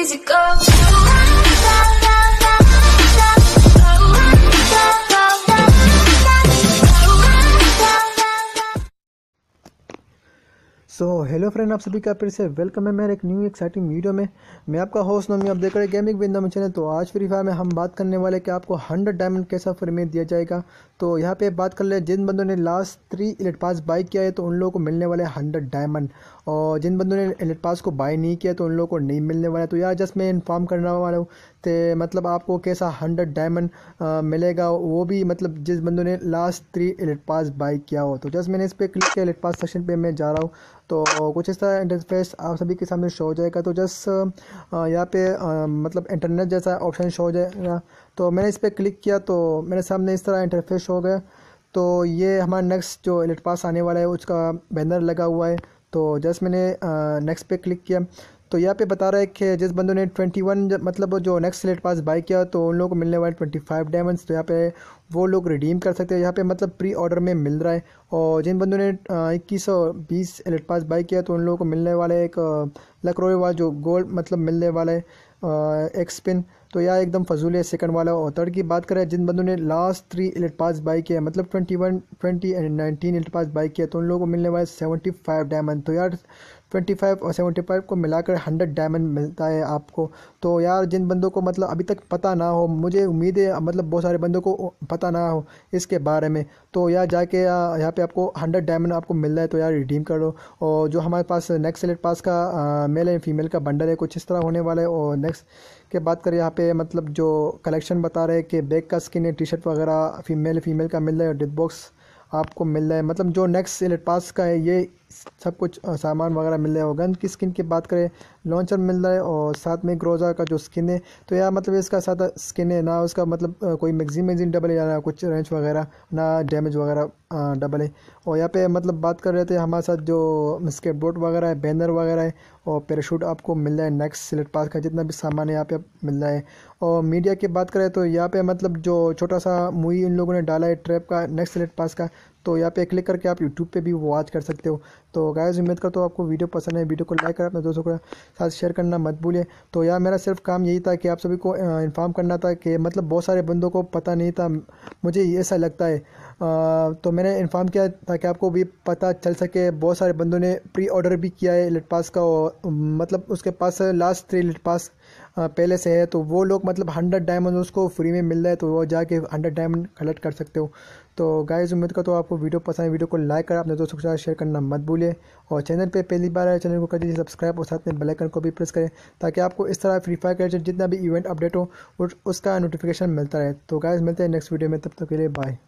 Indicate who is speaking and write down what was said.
Speaker 1: easy go. So hello friend आप सभी का फिर से वेलकम है मेरे एक न्यू एक्साइटिंग वीडियो में मैं आपका होस्ट नाम आप देख रहे हैं गेमिंग विद में चले तो आज फ्री फायर में हम बात करने वाले कि आपको हंड्रेड डायमंड कैसा फ्री में दिया जाएगा तो यहाँ पे बात कर ले जिन बंदों ने last three elite pass buy किया है तो उन लोगों को मिलने वाले हंड्रेड डायमंड और जिन बंदों ने इलेट पास को बाई नहीं किया तो उन लोगों को नहीं मिलने वाला तो यार जस्ट मैं इन्फॉर्म करने वाला हूँ तो मतलब आपको कैसा हंड्रेड डायमंड मिलेगा वो भी मतलब जिस बंदों ने last three elite pass buy किया हो तो जस्ट मैंने इस पर क्लिक किया इलेट पास सेक्शन पर मैं जा रहा हूँ तो कुछ इस तरह इंटरफेस आप सभी के सामने शो हो जाएगा तो जस्ट uh, यहाँ पे आ, uh, मतलब इंटरनेट जैसा ऑप्शन शो हो जाएगा तो मैंने इस पर क्लिक किया तो मेरे सामने इस तरह इंटरफेस हो गया तो ये हमारा नेक्स्ट जो एलेट पास आने वाला है उसका बैनर लगा हुआ है तो जस्ट मैंने नेक्स्ट uh, पे क्लिक किया तो यहाँ पे बता रहा है कि जिस बंदों ने 21 मतलब जो नेक्स्ट स्लेट पास बाई किया तो उन लोगों को मिलने वाले 25 डायमंड्स तो यहाँ पे वो लोग रिडीम कर सकते हैं यहाँ पे मतलब प्री ऑर्डर में मिल रहा है और जिन बंदों ने इक्कीस सौ बीस एलेट पास बाई किया तो उन लोगों को मिलने वाले एक लकरोए वाला जो गोल्ड मतलब मिलने वाला है एक स्पिन तो यह एकदम फजूल है सेकंड वाला और थर्ड की बात करें जिन बंदों ने last three elite pass buy किया मतलब twenty one twenty and nineteen elite pass buy किया तो उन लोगों को मिलने वाले सेवेंटी फाइव डायमंड तो यार ट्वेंटी फाइव और सेवेंटी फाइव को मिलाकर हंड्रेड डायमंड मिलता है आपको तो यार जिन बंदों को मतलब अभी तक पता ना हो मुझे उम्मीद है मतलब बहुत सारे बंदों को पता ना हो इसके बारे में तो यार जाके यहाँ पे आपको हंड्रेड डायमंड आपको मिल रहा है तो यार रिडीम कर लो और जो हमारे पास नेक्स्ट सेलेट पास का मेल एंड फीमेल का बंडल है कुछ इस तरह होने वाला है और नेक्स्ट के बात करें यहाँ पे मतलब जो कलेक्शन बता रहे हैं कि बैग का स्किन है टी शर्ट वगैरह फीमेल फीमेल का मिल रहा है और डिथ बॉक्स आपको मिल रहा है मतलब जो नेक्स्ट एलेट पास का है ये सब कुछ सामान वगैरह मिल रहा है गन की स्किन की बात करें लॉन्चर मिल रहा है और साथ में ग्रोजा का जो स्किन है तो यार मतलब इसका साथ स्किन है ना उसका मतलब कोई मैगजीन मैगजीन डबल है या ना कुछ रेंज वगैरह ना डैमेज वगैरह डबल है और यहाँ पे मतलब बात कर रहे थे हमारे साथ जो स्केट बोर्ड वगैरह है बैनर वगैरह है और पैराशूट आपको मिल रहा है नेक्स्ट सिलेट पास का जितना भी सामान है यहाँ पे मिल रहा है और मीडिया की बात करें तो यहाँ पे मतलब जो छोटा सा मूवी इन लोगों ने डाला है ट्रैप का नेक्स्ट सिलेट पास का तो यहाँ पे क्लिक करके आप यूट्यूब पे भी वॉच कर सकते हो तो गायज उम्मीद करता तो हूँ आपको वीडियो पसंद है वीडियो को लाइक कर अपने दोस्तों के साथ शेयर करना मत भूलिए तो यहाँ मेरा सिर्फ काम यही था कि आप सभी को इन्फॉर्म करना था कि मतलब बहुत सारे बंदों को पता नहीं था मुझे ऐसा लगता है तो मैंने इन्फॉर्म किया ताकि आपको भी पता चल सके बहुत सारे बंदों ने प्री ऑर्डर भी किया है लिट पास का और मतलब उसके पास लास्ट थ्री लिट पास पहले से है तो वो लोग मतलब हंड्रेड डायमंड उसको फ्री में मिल रहा है तो वो जाके हंड्रेड डायमंड कलेक्ट कर सकते हो तो गाइस उम्मीद का तो आपको वीडियो पसंद है वीडियो को लाइक करें अपने दोस्तों के साथ शेयर करना मत भूलें और चैनल पे पहली बार आए चैनल को कर दीजिए सब्सक्राइब और साथ में आइकन को भी प्रेस करें ताकि आपको इस तरह फ्री फायर के जितना भी इवेंट अपडेट हो उसका नोटिफिकेशन मिलता रहे तो गाइज मिलते हैं नेक्स्ट वीडियो में तब तक तो के लिए बाय